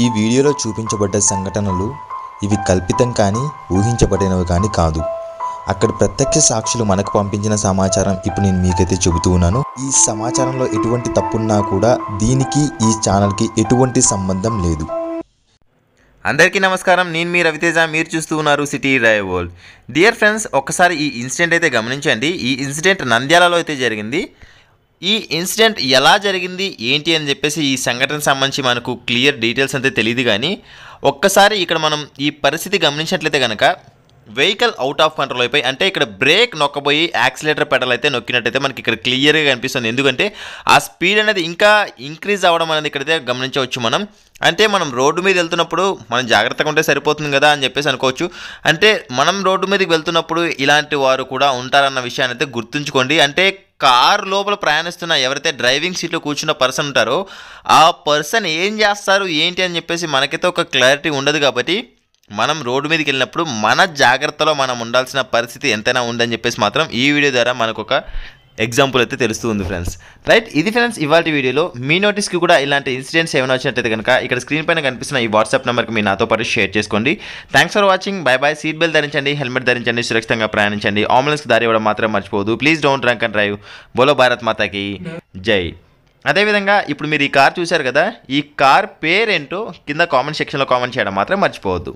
ఈ వీడియోలో చూపించబడ్డ సంఘటనలు ఇవి కల్పితం కానీ ఊహించబడినవి కానీ కాదు అక్కడ ప్రత్యక్ష సాక్షులు మనకు పంపించిన సమాచారం ఇప్పుడు నేను మీకైతే చెబుతూ ఉన్నాను ఈ సమాచారంలో ఎటువంటి తప్పున్నా కూడా దీనికి ఈ ఛానల్కి ఎటువంటి సంబంధం లేదు అందరికీ నమస్కారం నేను మీ రవితేజ మీరు చూస్తూ ఉన్నారు సిటీ డ్రైవోల్ డియర్ ఫ్రెండ్స్ ఒక్కసారి ఈ ఇన్సిడెంట్ అయితే గమనించండి ఈ ఇన్సిడెంట్ నంద్యాలలో అయితే జరిగింది ఈ ఇన్సిడెంట్ ఎలా జరిగింది ఏంటి అని చెప్పేసి ఈ సంఘటన సంబంధించి మనకు క్లియర్ డీటెయిల్స్ అంతే తెలియదు కానీ ఒక్కసారి ఇక్కడ మనం ఈ పరిస్థితి గమనించినట్లయితే కనుక వెహికల్ అవుట్ ఆఫ్ కంట్రోల్ అయిపోయి అంటే ఇక్కడ బ్రేక్ నొక్కబోయి యాక్సిలేటర్ పెడల్ అయితే నొక్కినట్టయితే మనకి ఇక్కడ క్లియర్గా కనిపిస్తుంది ఎందుకంటే ఆ స్పీడ్ అనేది ఇంకా ఇంక్రీజ్ అవ్వడం అనేది ఇక్కడైతే గమనించవచ్చు మనం అంటే మనం రోడ్డు మీద వెళ్తున్నప్పుడు మనం జాగ్రత్తగా ఉంటే సరిపోతుంది కదా అని చెప్పేసి అనుకోవచ్చు అంటే మనం రోడ్డు మీదకి వెళ్తున్నప్పుడు ఇలాంటి వారు కూడా ఉంటారన్న విషయాన్ని అయితే గుర్తుంచుకోండి అంటే కార్ లోపల ప్రయాణిస్తున్న ఎవరైతే డ్రైవింగ్ సీట్లో కూర్చున్న పర్సన్ ఉంటారో ఆ పర్సన్ ఏం చేస్తారు ఏంటి అని చెప్పేసి మనకైతే ఒక క్లారిటీ ఉండదు కాబట్టి మనం రోడ్డు మీదకి వెళ్ళినప్పుడు మన జాగ్రత్తలో మనం ఉండాల్సిన పరిస్థితి ఎంతైనా ఉందని చెప్పేసి మాత్రం ఈ వీడియో ద్వారా మనకు ఒక ఎగ్జాంపుల్ అయితే తెలుస్తుంది ఫ్రెండ్స్ రైట్ ఇది ఫ్రెండ్స్ ఇవాళ వీడియోలో మీ నోటీస్కి కూడా ఇలాంటి ఇన్సిడెంట్స్ ఏమైనా వచ్చినట్టయితే కనుక ఇక్కడ స్క్రీన్ పైన కనిపిస్తున్న ఈ వాట్సాప్ నెంబర్కి మీ నాతో పాటు షేర్ చేసుకోండి thanks for watching bye bye seat belt ధరించండి హెల్మెట్ ధరించండి సురక్షితంగా ప్రయాణించండి అంబులెన్స్కి దారి ఇవ్వడం మాత్రం మర్చిపోదు please don't drunk and drive బోలో భారత్ మాతాకి జై అదేవిధంగా ఇప్పుడు మీరు ఈ కార్ చూశారు కదా ఈ కార్ పేరేంటో కింద కామెంట్ సెక్షన్లో కామెంట్ చేయడం మాత్రం మర్చిపోవద్దు